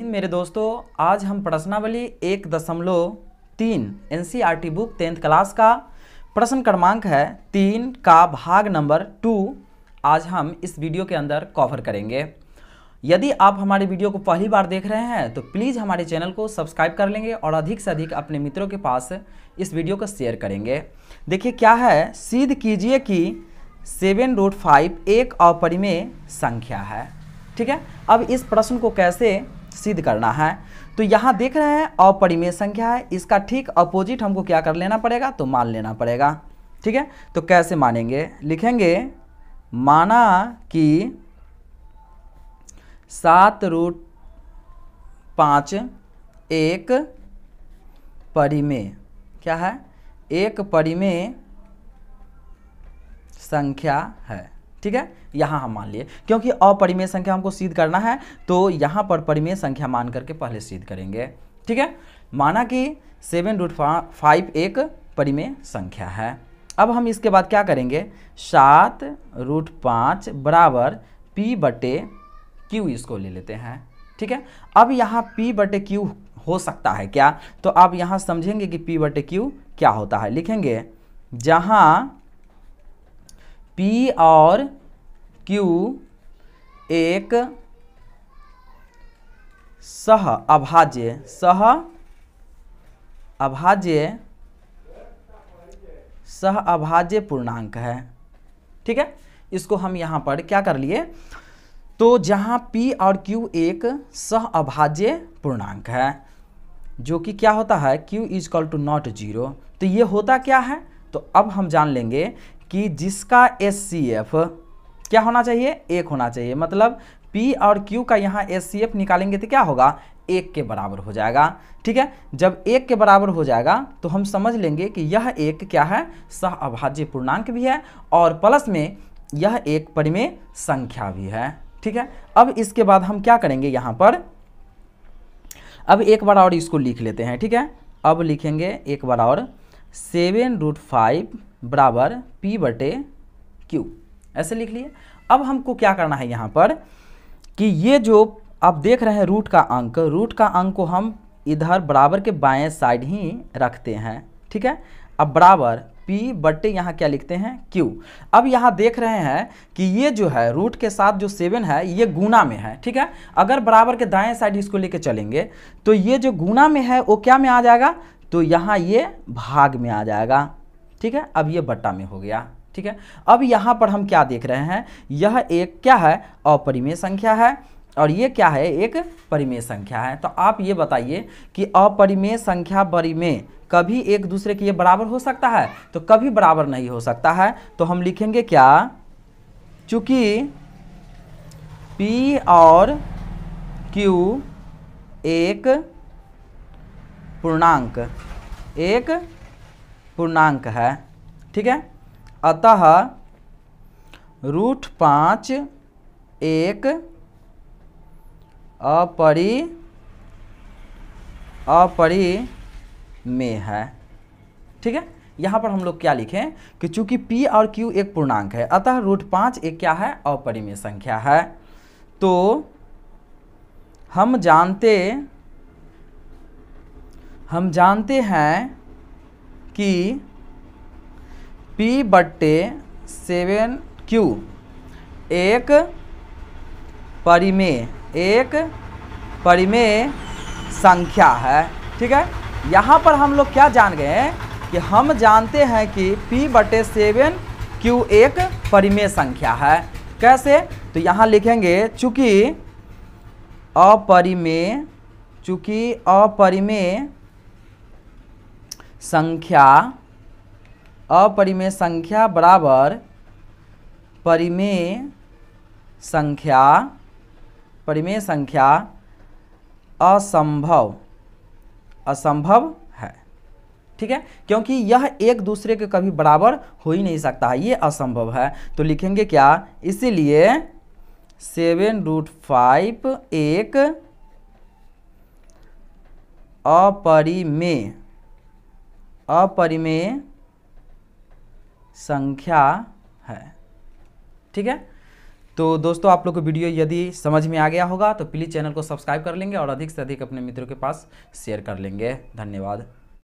हिंद मेरे दोस्तों आज हम प्रश्नावली एक दशमलव तीन एन e बुक टेंथ क्लास का प्रश्न क्रमांक है तीन का भाग नंबर टू आज हम इस वीडियो के अंदर कवर करेंगे यदि आप हमारे वीडियो को पहली बार देख रहे हैं तो प्लीज़ हमारे चैनल को सब्सक्राइब कर लेंगे और अधिक से अधिक अपने मित्रों के पास इस वीडियो को शेयर करेंगे देखिए क्या है सीध कीजिए कि सेवन रूट फाइव एक अपरिमेय संख्या है ठीक है अब इस प्रश्न को कैसे सिद्ध करना है तो यहाँ देख रहे हैं अपरिमेय संख्या है इसका ठीक अपोजिट हमको क्या कर लेना पड़ेगा तो मान लेना पड़ेगा ठीक है तो कैसे मानेंगे लिखेंगे माना कि सात रूट पाँच एक परिमेय क्या है एक परिमेय संख्या है ठीक है यहाँ हम मान लिए क्योंकि अपरिमेय संख्या हमको सिद्ध करना है तो यहाँ पर परिमेय संख्या मान करके पहले सिद्ध करेंगे ठीक है माना कि सेवन रूट फाइव एक परिमेय संख्या है अब हम इसके बाद क्या करेंगे सात रूट पाँच बराबर पी बटे क्यू इसको ले लेते हैं ठीक है अब यहाँ पी बटे क्यू हो सकता है क्या तो आप यहाँ समझेंगे कि पी बटे क्यू क्या होता है लिखेंगे जहाँ पी और क्यू एक सह अभाज्य सह अभाज्य सह अभाज्य पूर्णांक है ठीक है इसको हम यहां पर क्या कर लिए तो जहां P और Q एक सह अभाज्य पूर्णांक है जो कि क्या होता है Q is equal to not zero तो ये होता क्या है तो अब हम जान लेंगे कि जिसका एस क्या होना चाहिए एक होना चाहिए मतलब पी और क्यू का यहाँ एस निकालेंगे तो क्या होगा एक के बराबर हो जाएगा ठीक है जब एक के बराबर हो जाएगा तो हम समझ लेंगे कि यह एक क्या है सह अभाज्य पूर्णांक भी है और प्लस में यह एक परिमेय संख्या भी है ठीक है अब इसके बाद हम क्या करेंगे यहाँ पर अब एक बार और इसको लिख लेते हैं ठीक है अब लिखेंगे एक बार और सेवन रूट फाइव बराबर पी बटे क्यू ऐसे लिख लिए अब हमको क्या करना है यहाँ पर कि ये जो आप देख रहे हैं रूट का अंक रूट का अंक को हम इधर बराबर के बाएं साइड ही रखते हैं ठीक है अब बराबर पी बटे यहाँ क्या लिखते हैं क्यू अब यहाँ देख रहे हैं कि ये जो है रूट के साथ जो सेवन है ये गुना में है ठीक है अगर बराबर के दाएं साइड इसको लेके चलेंगे तो ये जो गुना में है वो क्या में आ जाएगा तो यहाँ ये भाग में आ जाएगा ठीक है अब ये बट्टा में हो गया ठीक है अब यहाँ पर हम क्या देख रहे हैं यह एक क्या है अपरिमेय संख्या है और ये क्या है एक परिमेय संख्या है तो आप ये बताइए कि अपरिमेय संख्या परिमेय कभी एक दूसरे के ये बराबर हो सकता है तो कभी बराबर नहीं हो सकता है तो हम लिखेंगे क्या चूंकि पी और क्यू एक पूर्णांक एक पूर्णांक है ठीक है अतः रूट पाँच एक अपरि अपरि में है ठीक है यहाँ पर हम लोग क्या लिखें कि चूंकि p और q एक पूर्णांक है अतः रूट पाँच एक क्या है अपरिमेय संख्या है तो हम जानते हम जानते हैं कि पी बट्टे सेवन क्यू एक परिमेय एक परिमेय संख्या है ठीक है यहाँ पर हम लोग क्या जान गए हैं कि हम जानते हैं कि p बटे सेवन क्यू एक परिमेय संख्या है कैसे तो यहाँ लिखेंगे चूँकि अपरिमेय चूँकि अपरिमेय संख्या अपरिमेय संख्या बराबर परिमेय संख्या परिमेय संख्या असंभव असंभव है ठीक है क्योंकि यह एक दूसरे के कभी बराबर हो ही नहीं सकता है ये असंभव है तो लिखेंगे क्या इसीलिए सेवन रूट फाइव एक अपरिमेय अपरिमेय संख्या है ठीक है तो दोस्तों आप लोग को वीडियो यदि समझ में आ गया होगा तो प्लीज़ चैनल को सब्सक्राइब कर लेंगे और अधिक से अधिक अपने मित्रों के पास शेयर कर लेंगे धन्यवाद